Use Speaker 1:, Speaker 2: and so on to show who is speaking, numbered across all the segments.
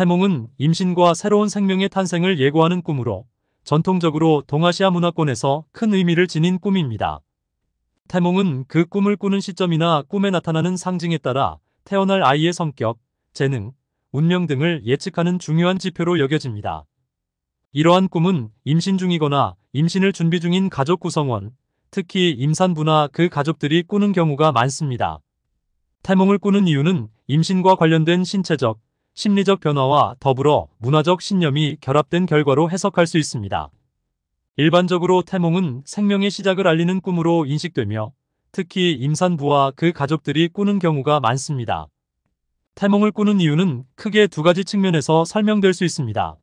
Speaker 1: 탈몽은 임신과 새로운 생명의 탄생을 예고하는 꿈으로 전통적으로 동아시아 문화권에서 큰 의미를 지닌 꿈입니다. 태몽은 그 꿈을 꾸는 시점이나 꿈에 나타나는 상징에 따라 태어날 아이의 성격, 재능, 운명 등을 예측하는 중요한 지표로 여겨집니다. 이러한 꿈은 임신 중이거나 임신을 준비 중인 가족 구성원, 특히 임산부나 그 가족들이 꾸는 경우가 많습니다. 태몽을 꾸는 이유는 임신과 관련된 신체적, 심리적 변화와 더불어 문화적 신념이 결합된 결과로 해석할 수 있습니다. 일반적으로 태몽은 생명의 시작을 알리는 꿈으로 인식되며 특히 임산부와 그 가족들이 꾸는 경우가 많습니다. 태몽을 꾸는 이유는 크게 두 가지 측면에서 설명될 수 있습니다.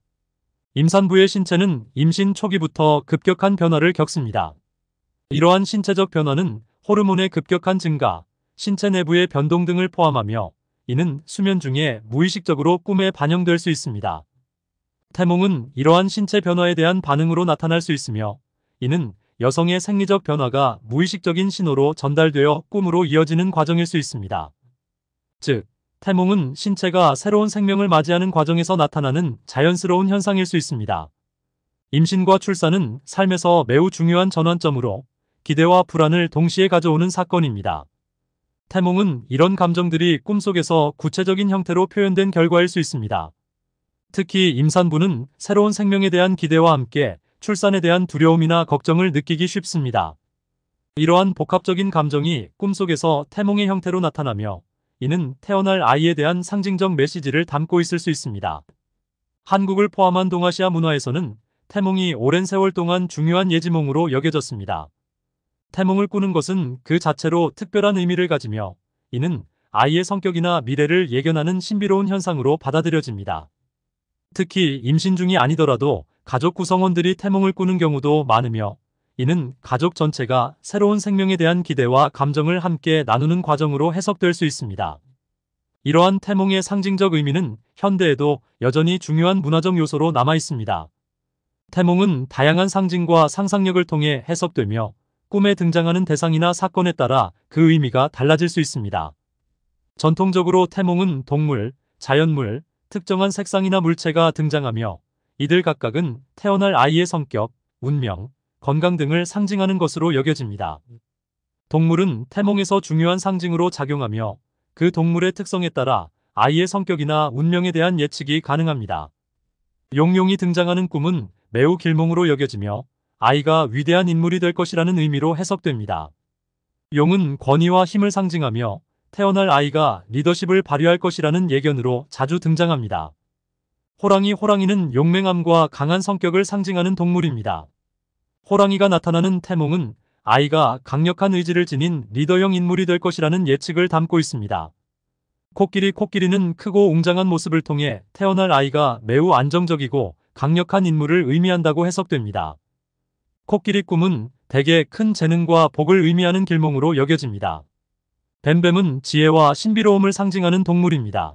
Speaker 1: 임산부의 신체는 임신 초기부터 급격한 변화를 겪습니다. 이러한 신체적 변화는 호르몬의 급격한 증가, 신체 내부의 변동 등을 포함하며 이는 수면 중에 무의식적으로 꿈에 반영될 수 있습니다. 태몽은 이러한 신체 변화에 대한 반응으로 나타날 수 있으며 이는 여성의 생리적 변화가 무의식적인 신호로 전달되어 꿈으로 이어지는 과정일 수 있습니다. 즉, 태몽은 신체가 새로운 생명을 맞이하는 과정에서 나타나는 자연스러운 현상일 수 있습니다. 임신과 출산은 삶에서 매우 중요한 전환점으로 기대와 불안을 동시에 가져오는 사건입니다. 탈몽은 이런 감정들이 꿈속에서 구체적인 형태로 표현된 결과일 수 있습니다. 특히 임산부는 새로운 생명에 대한 기대와 함께 출산에 대한 두려움이나 걱정을 느끼기 쉽습니다. 이러한 복합적인 감정이 꿈속에서 태몽의 형태로 나타나며 이는 태어날 아이에 대한 상징적 메시지를 담고 있을 수 있습니다. 한국을 포함한 동아시아 문화에서는 태몽이 오랜 세월 동안 중요한 예지몽으로 여겨졌습니다. 태몽을 꾸는 것은 그 자체로 특별한 의미를 가지며 이는 아이의 성격이나 미래를 예견하는 신비로운 현상으로 받아들여집니다. 특히 임신 중이 아니더라도 가족 구성원들이 태몽을 꾸는 경우도 많으며 이는 가족 전체가 새로운 생명에 대한 기대와 감정을 함께 나누는 과정으로 해석될 수 있습니다. 이러한 태몽의 상징적 의미는 현대에도 여전히 중요한 문화적 요소로 남아 있습니다. 태몽은 다양한 상징과 상상력을 통해 해석되며 꿈에 등장하는 대상이나 사건에 따라 그 의미가 달라질 수 있습니다. 전통적으로 태몽은 동물, 자연물, 특정한 색상이나 물체가 등장하며 이들 각각은 태어날 아이의 성격, 운명, 건강 등을 상징하는 것으로 여겨집니다. 동물은 태몽에서 중요한 상징으로 작용하며 그 동물의 특성에 따라 아이의 성격이나 운명에 대한 예측이 가능합니다. 용용이 등장하는 꿈은 매우 길몽으로 여겨지며 아이가 위대한 인물이 될 것이라는 의미로 해석됩니다. 용은 권위와 힘을 상징하며 태어날 아이가 리더십을 발휘할 것이라는 예견으로 자주 등장합니다. 호랑이 호랑이는 용맹함과 강한 성격을 상징하는 동물입니다. 호랑이가 나타나는 태몽은 아이가 강력한 의지를 지닌 리더형 인물이 될 것이라는 예측을 담고 있습니다. 코끼리 코끼리는 크고 웅장한 모습을 통해 태어날 아이가 매우 안정적이고 강력한 인물을 의미한다고 해석됩니다. 코끼리 꿈은 대개 큰 재능과 복을 의미하는 길몽으로 여겨집니다. 뱀뱀은 지혜와 신비로움을 상징하는 동물입니다.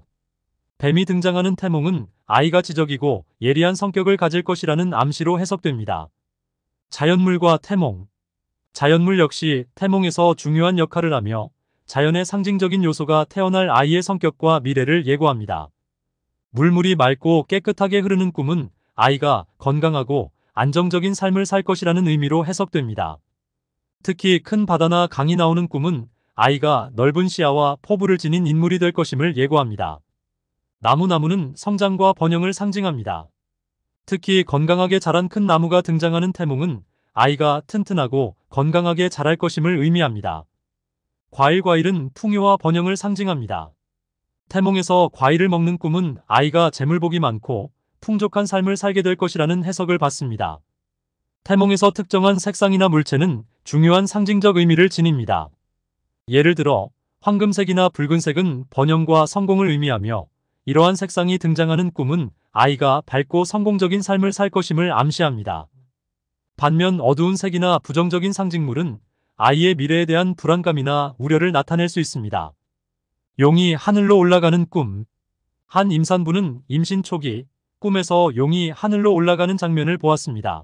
Speaker 1: 뱀이 등장하는 태몽은 아이가 지적이고 예리한 성격을 가질 것이라는 암시로 해석됩니다. 자연물과 태몽 자연물 역시 태몽에서 중요한 역할을 하며 자연의 상징적인 요소가 태어날 아이의 성격과 미래를 예고합니다. 물물이 맑고 깨끗하게 흐르는 꿈은 아이가 건강하고 안정적인 삶을 살 것이라는 의미로 해석됩니다. 특히 큰 바다나 강이 나오는 꿈은 아이가 넓은 시야와 포부를 지닌 인물이 될 것임을 예고합니다. 나무나무는 성장과 번영을 상징합니다. 특히 건강하게 자란 큰 나무가 등장하는 태몽은 아이가 튼튼하고 건강하게 자랄 것임을 의미합니다. 과일과일은 풍요와 번영을 상징합니다. 태몽에서 과일을 먹는 꿈은 아이가 재물복이 많고 풍족한 삶을 살게 될 것이라는 해석을 받습니다. 태몽에서 특정한 색상이나 물체는 중요한 상징적 의미를 지닙니다. 예를 들어 황금색이나 붉은색은 번영과 성공을 의미하며 이러한 색상이 등장하는 꿈은 아이가 밝고 성공적인 삶을 살 것임을 암시합니다. 반면 어두운 색이나 부정적인 상징물은 아이의 미래에 대한 불안감이나 우려를 나타낼 수 있습니다. 용이 하늘로 올라가는 꿈 한 임산부는 임신 초기 꿈에서 용이 하늘로 올라가는 장면을 보았습니다.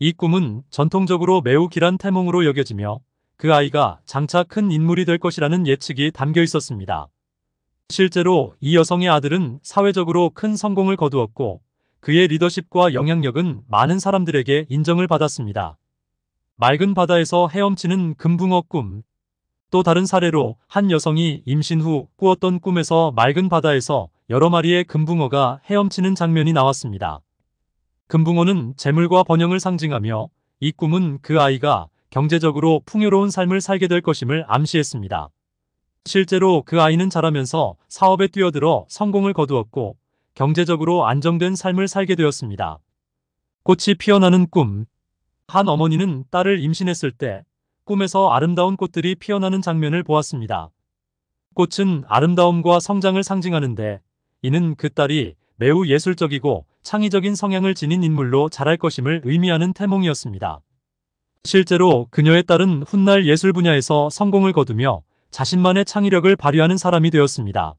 Speaker 1: 이 꿈은 전통적으로 매우 길한 태몽으로 여겨지며 그 아이가 장차 큰 인물이 될 것이라는 예측이 담겨 있었습니다. 실제로 이 여성의 아들은 사회적으로 큰 성공을 거두었고 그의 리더십과 영향력은 많은 사람들에게 인정을 받았습니다. 맑은 바다에서 헤엄치는 금붕어 꿈. 또 다른 사례로 한 여성이 임신 후 꾸었던 꿈에서 맑은 바다에서 여러 마리의 금붕어가 헤엄치는 장면이 나왔습니다. 금붕어는 재물과 번영을 상징하며 이 꿈은 그 아이가 경제적으로 풍요로운 삶을 살게 될 것임을 암시했습니다. 실제로 그 아이는 자라면서 사업에 뛰어들어 성공을 거두었고 경제적으로 안정된 삶을 살게 되었습니다. 꽃이 피어나는 꿈. 한 어머니는 딸을 임신했을 때 꿈에서 아름다운 꽃들이 피어나는 장면을 보았습니다. 꽃은 아름다움과 성장을 상징하는데 이는 그 딸이 매우 예술적이고 창의적인 성향을 지닌 인물로 자랄 것임을 의미하는 태몽이었습니다. 실제로 그녀의 딸은 훗날 예술 분야에서 성공을 거두며 자신만의 창의력을 발휘하는 사람이 되었습니다.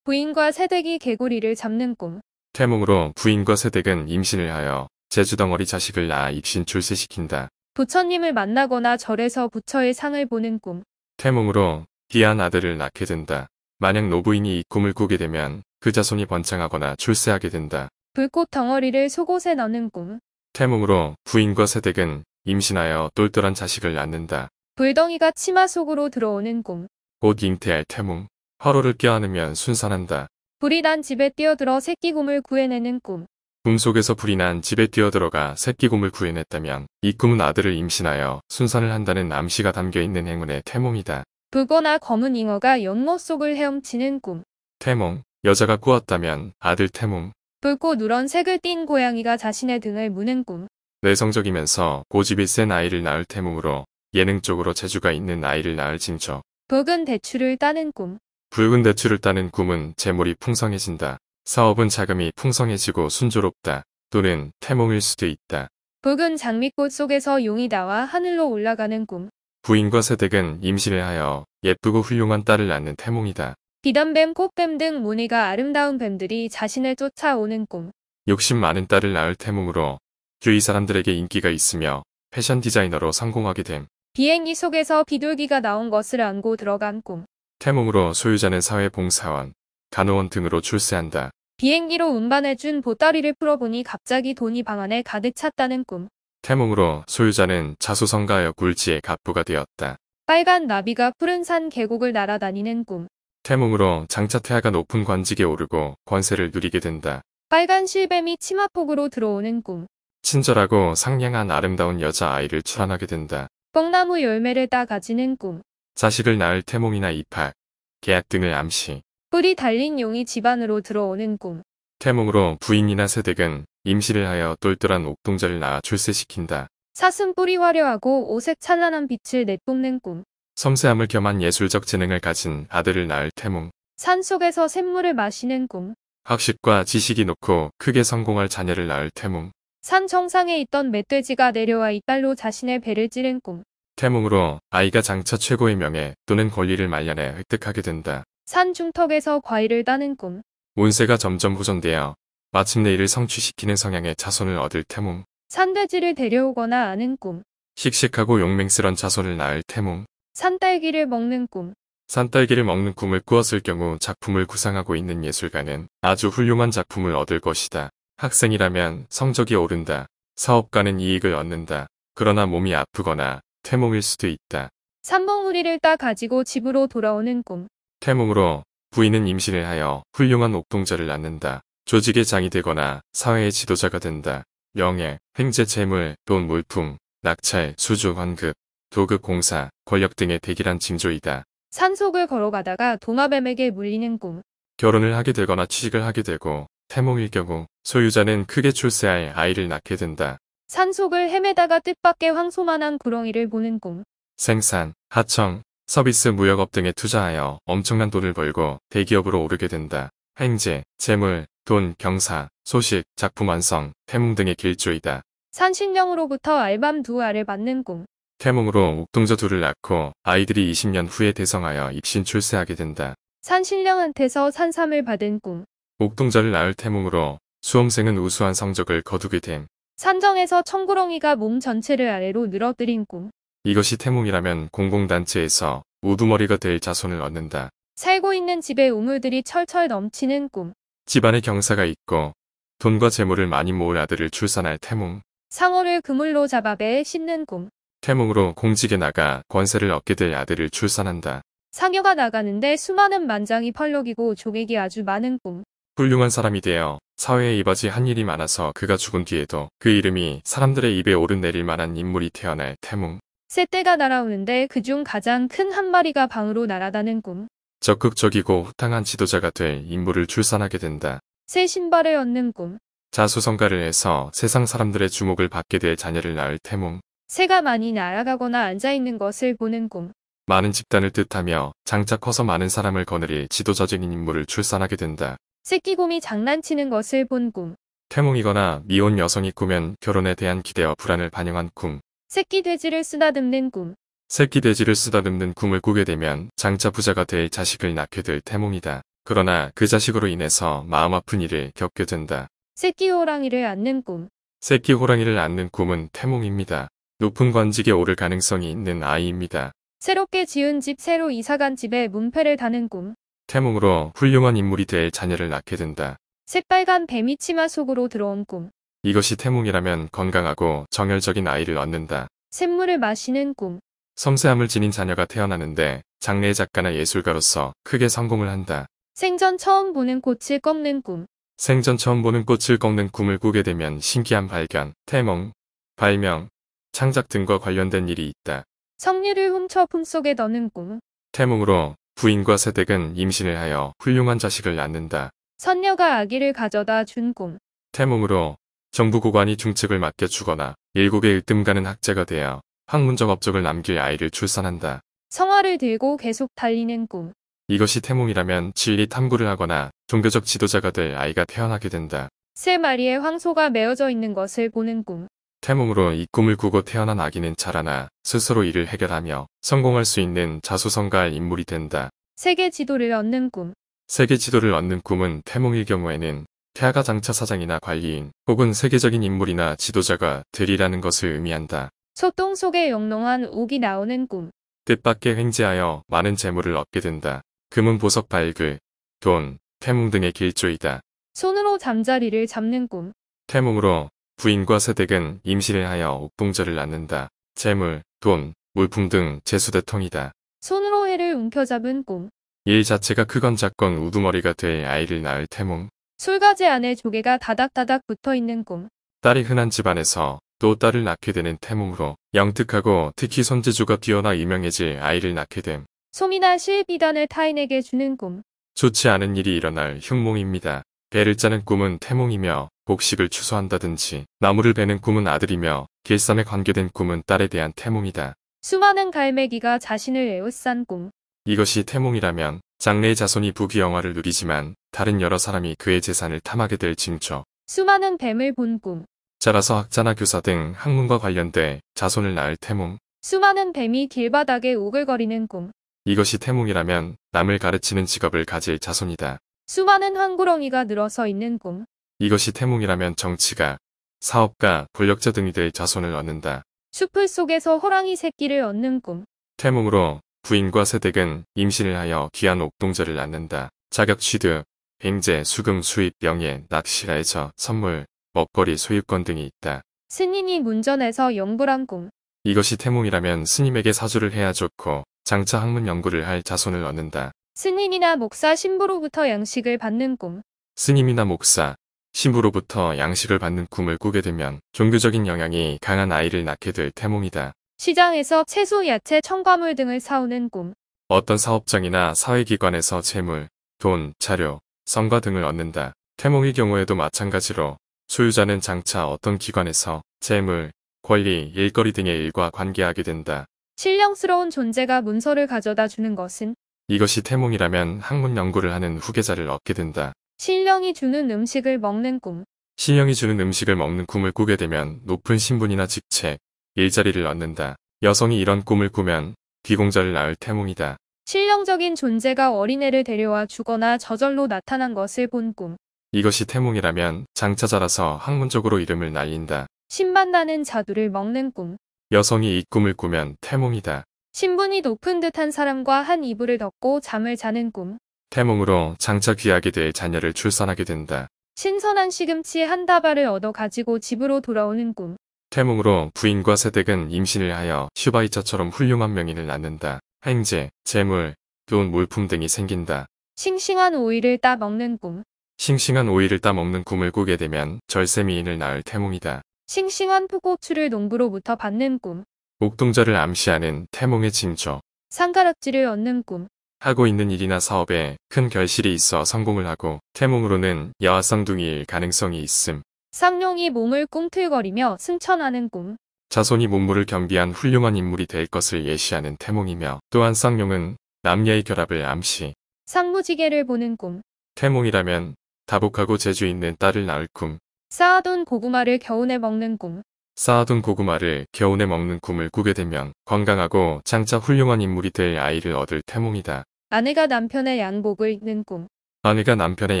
Speaker 2: 부인과 새댁이 개구리를 잡는 꿈.
Speaker 3: 태몽으로 부인과 새댁은 임신을 하여 제주덩어리 자식을 낳아 입신 출세시킨다.
Speaker 2: 부처님을 만나거나 절에서 부처의 상을 보는 꿈.
Speaker 3: 태몽으로 귀한 아들을 낳게 된다. 만약 노부인이 이 꿈을 꾸게 되면 그 자손이 번창하거나 출세하게 된다.
Speaker 2: 불꽃 덩어리를 속옷에 넣는 꿈.
Speaker 3: 태몽으로 부인과 새댁은 임신하여 똘똘한 자식을 낳는다.
Speaker 2: 불덩이가 치마 속으로 들어오는 꿈.
Speaker 3: 곧 잉태할 태몽. 화로를 껴안으면 순산한다.
Speaker 2: 불이 난 집에 뛰어들어 새끼곰을 구해내는 꿈.
Speaker 3: 꿈속에서 불이 난 집에 뛰어들어가 새끼곰을 구해냈다면 이 꿈은 아들을 임신하여 순산을 한다는 암시가 담겨있는 행운의 태몽이다.
Speaker 2: 불거나 검은 잉어가 연못 속을 헤엄치는 꿈.
Speaker 3: 태몽, 여자가 꾸었다면 아들 태몽.
Speaker 2: 붉고 누런 색을 띤 고양이가 자신의 등을 무는 꿈.
Speaker 3: 내성적이면서 고집이 센 아이를 낳을 태몽으로 예능 쪽으로 재주가 있는 아이를 낳을 징조.
Speaker 2: 붉은 대추를 따는 꿈.
Speaker 3: 붉은 대추를 따는 꿈은 재물이 풍성해진다. 사업은 자금이 풍성해지고 순조롭다. 또는 태몽일 수도 있다.
Speaker 2: 붉은 장미꽃 속에서 용이 나와 하늘로 올라가는 꿈.
Speaker 3: 부인과 새댁은 임신을 하여 예쁘고 훌륭한 딸을 낳는 태몽이다.
Speaker 2: 비단뱀, 꽃뱀 등 무늬가 아름다운 뱀들이 자신을 쫓아오는 꿈.
Speaker 3: 욕심 많은 딸을 낳을 태몽으로 주위 사람들에게 인기가 있으며 패션 디자이너로 성공하게 됨.
Speaker 2: 비행기 속에서 비둘기가 나온 것을 안고 들어간 꿈.
Speaker 3: 태몽으로 소유자는 사회봉사원, 간호원 등으로 출세한다.
Speaker 2: 비행기로 운반해준 보따리를 풀어보니 갑자기 돈이 방 안에 가득 찼다는 꿈.
Speaker 3: 태몽으로 소유자는 자수성가하여 굴지의 갑부가 되었다.
Speaker 2: 빨간 나비가 푸른 산 계곡을 날아다니는 꿈.
Speaker 3: 태몽으로 장차 태아가 높은 관직에 오르고 권세를 누리게 된다.
Speaker 2: 빨간 실뱀이 치마폭으로 들어오는 꿈.
Speaker 3: 친절하고 상냥한 아름다운 여자아이를 출산하게 된다.
Speaker 2: 뽕나무 열매를 따 가지는 꿈.
Speaker 3: 자식을 낳을 태몽이나 입학, 계약 등을 암시.
Speaker 2: 뿔이 달린 용이 집안으로 들어오는 꿈.
Speaker 3: 태몽으로 부인이나 새댁은 임시를 하여 똘똘한 옥동자를 낳아 출세시킨다.
Speaker 2: 사슴 뿌리 화려하고 오색 찬란한 빛을 내뿜는 꿈.
Speaker 3: 섬세함을 겸한 예술적 재능을 가진 아들을 낳을 태몽.
Speaker 2: 산속에서 샘물을 마시는 꿈.
Speaker 3: 학식과 지식이 높고 크게 성공할 자녀를 낳을 태몽.
Speaker 2: 산 정상에 있던 멧돼지가 내려와 이빨로 자신의 배를 찌른 꿈.
Speaker 3: 태몽으로 아이가 장차 최고의 명예 또는 권리를 말년에 획득하게 된다.
Speaker 2: 산 중턱에서 과일을 따는 꿈.
Speaker 3: 운세가 점점 호전되어 마침내 이를 성취시키는 성향의 자손을 얻을 태몽.
Speaker 2: 산돼지를 데려오거나 아는 꿈.
Speaker 3: 씩씩하고 용맹스런 자손을 낳을 태몽.
Speaker 2: 산딸기를 먹는 꿈.
Speaker 3: 산딸기를 먹는 꿈을 꾸었을 경우 작품을 구상하고 있는 예술가는 아주 훌륭한 작품을 얻을 것이다. 학생이라면 성적이 오른다. 사업가는 이익을 얻는다. 그러나 몸이 아프거나 태몽일 수도 있다.
Speaker 2: 산봉우리를 따 가지고 집으로 돌아오는 꿈.
Speaker 3: 태몽으로 부인은 임신을 하여 훌륭한 옥동자를 낳는다. 조직의 장이 되거나 사회의 지도자가 된다. 명예, 행제, 재물, 돈, 물품, 낙찰, 수주, 환급, 도급 공사, 권력 등의 대기란 징조이다.
Speaker 2: 산속을 걸어가다가 도마뱀에게 물리는 꿈.
Speaker 3: 결혼을 하게 되거나 취직을 하게 되고 태몽일 경우 소유자는 크게 출세할 아이를 낳게 된다.
Speaker 2: 산속을 헤매다가 뜻밖의 황소만한 구렁이를 보는 꿈.
Speaker 3: 생산, 하청, 서비스 무역업 등에 투자하여 엄청난 돈을 벌고 대기업으로 오르게 된다. 행제, 재물, 돈, 경사, 소식, 작품 완성, 태몽 등의 길조이다.
Speaker 2: 산신령으로부터 알밤 두 알을 받는 꿈.
Speaker 3: 태몽으로 옥동자 둘을 낳고 아이들이 20년 후에 대성하여 입신 출세하게 된다.
Speaker 2: 산신령한테서 산삼을 받은 꿈.
Speaker 3: 옥동자를 낳을 태몽으로 수험생은 우수한 성적을 거두게 됨.
Speaker 2: 산정에서 청구렁이가 몸 전체를 아래로 늘어뜨린 꿈.
Speaker 3: 이것이 태몽이라면 공공단체에서 우두머리가 될 자손을 얻는다.
Speaker 2: 살고 있는 집에 우물들이 철철 넘치는 꿈.
Speaker 3: 집안에 경사가 있고 돈과 재물을 많이 모을 아들을 출산할 태몽.
Speaker 2: 상어를 그물로 잡아 배에 싣는 꿈.
Speaker 3: 태몽으로 공직에 나가 권세를 얻게 될 아들을 출산한다.
Speaker 2: 상여가 나가는데 수많은 만장이 펄럭이고 종액이 아주 많은 꿈.
Speaker 3: 훌륭한 사람이 되어 사회에 이바지 한 일이 많아서 그가 죽은 뒤에도 그 이름이 사람들의 입에 오르내릴 만한 인물이 태어날 태몽.
Speaker 2: 새떼가 날아오는데 그중 가장 큰 한 마리가 방으로 날아다는 꿈.
Speaker 3: 적극적이고 호탕한 지도자가 될 인물을 출산하게 된다.
Speaker 2: 새 신발을 얻는 꿈.
Speaker 3: 자수성가를 해서 세상 사람들의 주목을 받게 될 자녀를 낳을 태몽.
Speaker 2: 새가 많이 날아가거나 앉아있는 것을 보는 꿈.
Speaker 3: 많은 집단을 뜻하며 장차 커서 많은 사람을 거느리 지도자적인 인물을 출산하게 된다.
Speaker 2: 새끼곰이 장난치는 것을 본 꿈.
Speaker 3: 태몽이거나 미혼 여성이 꾸면 결혼에 대한 기대와 불안을 반영한 꿈.
Speaker 2: 새끼 돼지를 쓰다듬는 꿈.
Speaker 3: 새끼 돼지를 쓰다듬는 꿈을 꾸게 되면 장차 부자가 될 자식을 낳게 될 태몽이다. 그러나 그 자식으로 인해서 마음 아픈 일을 겪게 된다.
Speaker 2: 새끼 호랑이를 안는 꿈.
Speaker 3: 새끼 호랑이를 안는 꿈은 태몽입니다. 높은 관직에 오를 가능성이 있는 아이입니다.
Speaker 2: 새롭게 지은 집 새로 이사간 집에 문패를 다는 꿈.
Speaker 3: 태몽으로 훌륭한 인물이 될 자녀를 낳게 된다.
Speaker 2: 새빨간 뱀이 치마 속으로 들어온 꿈.
Speaker 3: 이것이 태몽이라면 건강하고 정열적인 아이를 얻는다.
Speaker 2: 샘물을 마시는 꿈.
Speaker 3: 섬세함을 지닌 자녀가 태어나는데 장래의 작가나 예술가로서 크게 성공을 한다.
Speaker 2: 생전 처음 보는 꽃을 꺾는 꿈.
Speaker 3: 생전 처음 보는 꽃을 꺾는 꿈을 꾸게 되면 신기한 발견, 태몽, 발명, 창작 등과 관련된 일이 있다.
Speaker 2: 성녀를 훔쳐 품속에 넣는 꿈.
Speaker 3: 태몽으로 부인과 새댁은 임신을 하여 훌륭한 자식을 낳는다.
Speaker 2: 선녀가 아기를 가져다 준 꿈.
Speaker 3: 태몽으로 정부 고관이 중책을 맡겨 주거나 일국의 일등가는 학자가 되어 학문적 업적을 남길 아이를 출산한다.
Speaker 2: 성화를 들고 계속 달리는 꿈.
Speaker 3: 이것이 태몽이라면 진리 탐구를 하거나 종교적 지도자가 될 아이가 태어나게 된다.
Speaker 2: 세 마리의 황소가 메어져 있는 것을 보는 꿈.
Speaker 3: 태몽으로 이 꿈을 꾸고 태어난 아기는 자라나 스스로 이를 해결하며 성공할 수 있는 자수성가할 인물이 된다.
Speaker 2: 세계 지도를 얻는 꿈
Speaker 3: 세계 지도를 얻는 꿈은 태몽일 경우에는 태아가 장차 사장이나 관리인 혹은 세계적인 인물이나 지도자가 되리라는 것을 의미한다.
Speaker 2: 소똥 속에 영롱한 옥이 나오는 꿈
Speaker 3: 뜻밖의 횡재하여 많은 재물을 얻게 된다. 금은 보석 발굴, 돈, 태몽 등의 길조이다.
Speaker 2: 손으로 잠자리를 잡는 꿈
Speaker 3: 태몽으로 부인과 세댁은 임신을 하여 옥동자를 낳는다. 재물, 돈, 물품 등 재수대통이다.
Speaker 2: 손으로 해를 움켜잡은 꿈.
Speaker 3: 일 자체가 크건 작건 우두머리가 될 아이를 낳을 태몽.
Speaker 2: 술가지 안에 조개가 다닥다닥 붙어있는 꿈.
Speaker 3: 딸이 흔한 집안에서 또 딸을 낳게 되는 태몽으로 영특하고 특히 손재주가 뛰어나 유명해질 아이를 낳게 됨.
Speaker 2: 솜이나 실비단을 타인에게 주는 꿈.
Speaker 3: 좋지 않은 일이 일어날 흉몽입니다. 배를 짜는 꿈은 태몽이며 곡식을 추수한다든지 나무를 베는 꿈은 아들이며 길쌈에 관계된 꿈은 딸에 대한 태몽이다.
Speaker 2: 수많은 갈매기가 자신을 에우싼 꿈.
Speaker 3: 이것이 태몽이라면 장래의 자손이 부귀영화를 누리지만 다른 여러 사람이 그의 재산을 탐하게 될 징조.
Speaker 2: 수많은 뱀을 본 꿈.
Speaker 3: 자라서 학자나 교사 등 학문과 관련돼 자손을 낳을 태몽.
Speaker 2: 수많은 뱀이 길바닥에 오글거리는 꿈.
Speaker 3: 이것이 태몽이라면 남을 가르치는 직업을 가질 자손이다.
Speaker 2: 수많은 황구렁이가 늘어서 있는 꿈.
Speaker 3: 이것이 태몽이라면 정치가, 사업가, 권력자 등이 될 자손을 얻는다.
Speaker 2: 숲풀 속에서 호랑이 새끼를 얻는 꿈.
Speaker 3: 태몽으로 부인과 세댁은 임신을 하여 귀한 옥동자를 낳는다. 자격 취득, 횡재, 수금, 수입, 명예, 낚시, 레저, 선물, 먹거리, 소유권 등이 있다.
Speaker 2: 스님이 문전에서 영부란 꿈.
Speaker 3: 이것이 태몽이라면 스님에게 사주를 해야 좋고 장차 학문 연구를 할 자손을 얻는다.
Speaker 2: 스님이나 목사 신부로부터 양식을 받는 꿈.
Speaker 3: 스님이나 목사, 신부로부터 양식을 받는 꿈을 꾸게 되면 종교적인 영향이 강한 아이를 낳게 될 태몽이다.
Speaker 2: 시장에서 채소, 야채, 첨가물 등을 사오는 꿈.
Speaker 3: 어떤 사업장이나 사회기관에서 재물, 돈, 자료, 성과 등을 얻는다. 태몽의 경우에도 마찬가지로 소유자는 장차 어떤 기관에서 재물, 권리, 일거리 등의 일과 관계하게 된다.
Speaker 2: 신령스러운 존재가 문서를 가져다 주는 것은
Speaker 3: 이것이 태몽이라면 학문 연구를 하는 후계자를 얻게 된다.
Speaker 2: 신령이 주는 음식을 먹는 꿈.
Speaker 3: 신령이 주는 음식을 먹는 꿈을 꾸게 되면 높은 신분이나 직책, 일자리를 얻는다. 여성이 이런 꿈을 꾸면 귀공자를 낳을 태몽이다.
Speaker 2: 신령적인 존재가 어린애를 데려와 주거나 저절로 나타난 것을 본 꿈.
Speaker 3: 이것이 태몽이라면 장차 자라서 학문적으로 이름을 날린다.
Speaker 2: 신만 나는 자두를 먹는 꿈.
Speaker 3: 여성이 이 꿈을 꾸면 태몽이다.
Speaker 2: 신분이 높은 듯한 사람과 한 이불을 덮고 잠을 자는 꿈.
Speaker 3: 태몽으로 장차 귀하게 될 자녀를 출산하게 된다.
Speaker 2: 신선한 시금치 한 다발을 얻어 가지고 집으로 돌아오는 꿈.
Speaker 3: 태몽으로 부인과 세댁은 임신을 하여 슈바이처처럼 훌륭한 명인을 낳는다. 행제, 재물, 돈, 물품 등이 생긴다.
Speaker 2: 싱싱한 오이를 따 먹는 꿈.
Speaker 3: 싱싱한 오이를 따 먹는 꿈을 꾸게 되면 절세미인을 낳을 태몽이다.
Speaker 2: 싱싱한 풋고추를 농부로부터 받는 꿈.
Speaker 3: 목동자를 암시하는 태몽의 징조.
Speaker 2: 상가락지를 얻는 꿈.
Speaker 3: 하고 있는 일이나 사업에 큰 결실이 있어 성공을 하고 태몽으로는 여아쌍둥이일 가능성이 있음.
Speaker 2: 쌍룡이 몸을 꿈틀거리며 승천하는 꿈.
Speaker 3: 자손이 몸무를 겸비한 훌륭한 인물이 될 것을 예시하는 태몽이며 또한 쌍룡은 남녀의 결합을 암시.
Speaker 2: 쌍무지게를 보는 꿈.
Speaker 3: 태몽이라면 다복하고 재주 있는 딸을 낳을 꿈.
Speaker 2: 쌓아둔 고구마를 겨운내 먹는 꿈.
Speaker 3: 쌓아둔 고구마를 겨운내 먹는 꿈을 꾸게 되면 건강하고 장차 훌륭한 인물이 될 아이를 얻을 태몽이다.
Speaker 2: 아내가 남편의 양복을 입는 꿈.
Speaker 3: 아내가 남편의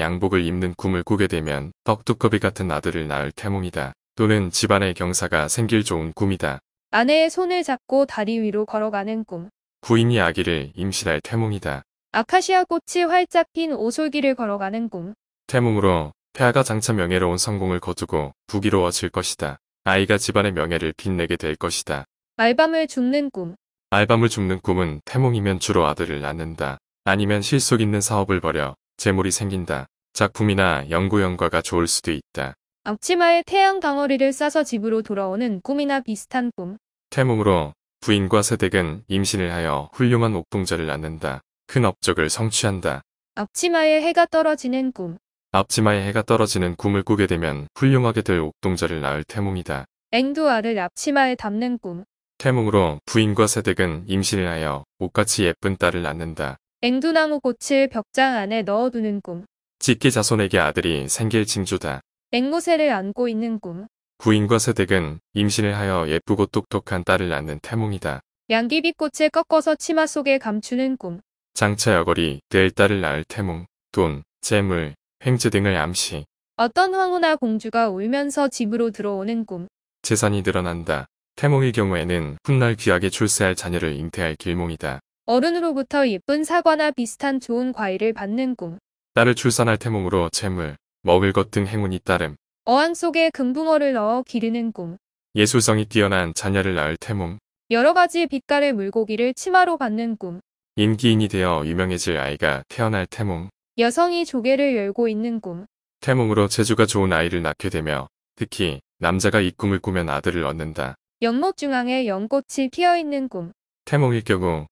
Speaker 3: 양복을 입는 꿈을 꾸게 되면 떡두꺼비 같은 아들을 낳을 태몽이다. 또는 집안의 경사가 생길 좋은 꿈이다.
Speaker 2: 아내의 손을 잡고 다리 위로 걸어가는 꿈.
Speaker 3: 부인이 아기를 임신할 태몽이다.
Speaker 2: 아카시아 꽃이 활짝 핀 오솔길을 걸어가는 꿈.
Speaker 3: 태몽으로 폐하가 장차 명예로운 성공을 거두고 부기로워질 것이다. 아이가 집안의 명예를 빛내게 될 것이다.
Speaker 2: 말밤을 죽는 꿈.
Speaker 3: 알밤을 줍는 꿈은 태몽이면 주로 아들을 낳는다. 아니면 실속 있는 사업을 벌여 재물이 생긴다. 작품이나 연구 연과가 좋을 수도 있다.
Speaker 2: 앞치마에 태양 덩어리를 싸서 집으로 돌아오는 꿈이나 비슷한 꿈.
Speaker 3: 태몽으로 부인과 새댁은 임신을 하여 훌륭한 옥동자를 낳는다. 큰 업적을 성취한다.
Speaker 2: 앞치마에 해가 떨어지는 꿈.
Speaker 3: 앞치마에 해가 떨어지는 꿈을 꾸게 되면 훌륭하게 될 옥동자를 낳을 태몽이다.
Speaker 2: 앵두알을 앞치마에 담는 꿈.
Speaker 3: 태몽으로 부인과 사댁은 임신을 하여 옷같이 예쁜 딸을 낳는다.
Speaker 2: 앵두나무 꽃을 벽장 안에 넣어두는 꿈.
Speaker 3: 직계 자손에게 아들이 생길 징조다.
Speaker 2: 앵무새를 안고 있는 꿈.
Speaker 3: 부인과 세댁은 임신을 하여 예쁘고 똑똑한 딸을 낳는 태몽이다.
Speaker 2: 양귀비꽃을 꺾어서 치마 속에 감추는 꿈.
Speaker 3: 장차 여거리내 딸을 낳을 태몽, 돈, 재물, 횡재 등을 암시.
Speaker 2: 어떤 황후나 공주가 울면서 집으로 들어오는 꿈.
Speaker 3: 재산이 늘어난다. 태몽의 경우에는 훗날 귀하게 출세할 자녀를 잉태할 길몽이다.
Speaker 2: 어른으로부터 예쁜 사과나 비슷한 좋은 과일을 받는 꿈.
Speaker 3: 딸을 출산할 태몽으로 재물, 먹을 것 등 행운이 따름.
Speaker 2: 어항 속에 금붕어를 넣어 기르는 꿈.
Speaker 3: 예술성이 뛰어난 자녀를 낳을 태몽.
Speaker 2: 여러 가지 빛깔의 물고기를 치마로 받는 꿈.
Speaker 3: 인기인이 되어 유명해질 아이가 태어날 태몽.
Speaker 2: 여성이 조개를 열고 있는 꿈.
Speaker 3: 태몽으로 재주가 좋은 아이를 낳게 되며 특히 남자가 이 꿈을 꾸면 아들을 얻는다.
Speaker 2: 연못 중앙에 연꽃이 피어있는 꿈,
Speaker 3: 태몽일 경우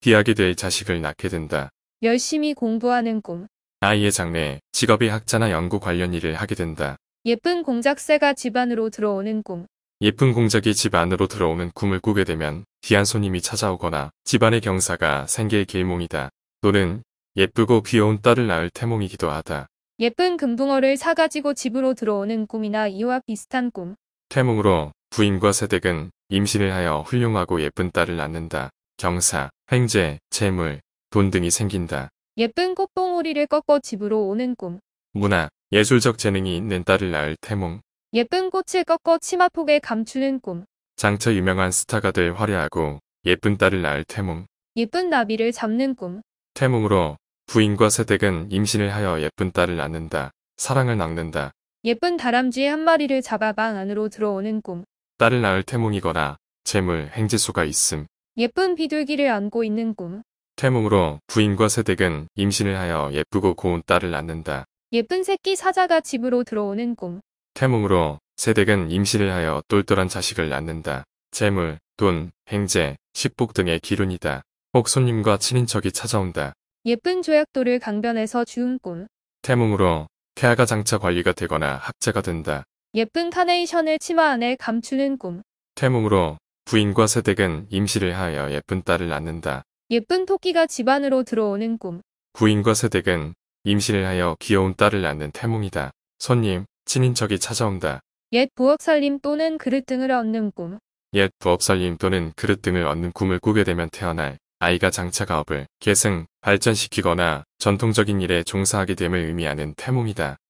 Speaker 3: 비약이 될 자식을 낳게 된다.
Speaker 2: 열심히 공부하는 꿈,
Speaker 3: 아이의 장래, 직업이 학자나 연구 관련 일을 하게 된다.
Speaker 2: 예쁜 공작새가 집안으로 들어오는 꿈,
Speaker 3: 예쁜 공작이 집 안으로 들어오는 꿈을 꾸게 되면 귀한 손님이 찾아오거나 집안의 경사가 생계의 길몽이다. 또는 예쁘고 귀여운 딸을 낳을 태몽이기도 하다.
Speaker 2: 예쁜 금붕어를 사가지고 집으로 들어오는 꿈이나 이와 비슷한 꿈,
Speaker 3: 태몽으로 부인과 세댁은 임신을 하여 훌륭하고 예쁜 딸을 낳는다. 경사, 횡재, 재물, 돈 등이 생긴다.
Speaker 2: 예쁜 꽃봉오리를 꺾어 집으로 오는 꿈.
Speaker 3: 문화, 예술적 재능이 있는 딸을 낳을 태몽.
Speaker 2: 예쁜 꽃을 꺾어 치마폭에 감추는 꿈.
Speaker 3: 장차 유명한 스타가 될 화려하고 예쁜 딸을 낳을 태몽.
Speaker 2: 예쁜 나비를 잡는 꿈.
Speaker 3: 태몽으로 부인과 세댁은 임신을 하여 예쁜 딸을 낳는다. 사랑을 낳는다.
Speaker 2: 예쁜 다람쥐 한 마리를 잡아 방 안으로 들어오는 꿈.
Speaker 3: 딸을 낳을 태몽이거나 재물, 행지수가 있음.
Speaker 2: 예쁜 비둘기를 안고 있는 꿈.
Speaker 3: 태몽으로 부인과 세댁은 임신을 하여 예쁘고 고운 딸을 낳는다.
Speaker 2: 예쁜 새끼 사자가 집으로 들어오는 꿈.
Speaker 3: 태몽으로 세댁은 임신을 하여 똘똘한 자식을 낳는다. 재물, 돈, 행제, 식복 등의 기운이다. 혹 손님과 친인척이 찾아온다.
Speaker 2: 예쁜 조약돌을 강변에서 주운 꿈.
Speaker 3: 태몽으로 태아가 장차 관리가 되거나 학자가 된다.
Speaker 2: 예쁜 카네이션을 치마 안에 감추는 꿈.
Speaker 3: 태몽으로 부인과 새댁은 임시를 하여 예쁜 딸을 낳는다.
Speaker 2: 예쁜 토끼가 집안으로 들어오는 꿈.
Speaker 3: 부인과 새댁은 임시를 하여 귀여운 딸을 낳는 태몽이다. 손님, 친인척이 찾아온다.
Speaker 2: 옛 부엌살림 또는 그릇 등을 얻는 꿈.
Speaker 3: 옛부엌살림 또는 그릇 등을 얻는 꿈을 꾸게 되면 태어날 아이가 장차가업을 계승, 발전시키거나 전통적인 일에 종사하게 됨을 의미하는 태몽이다.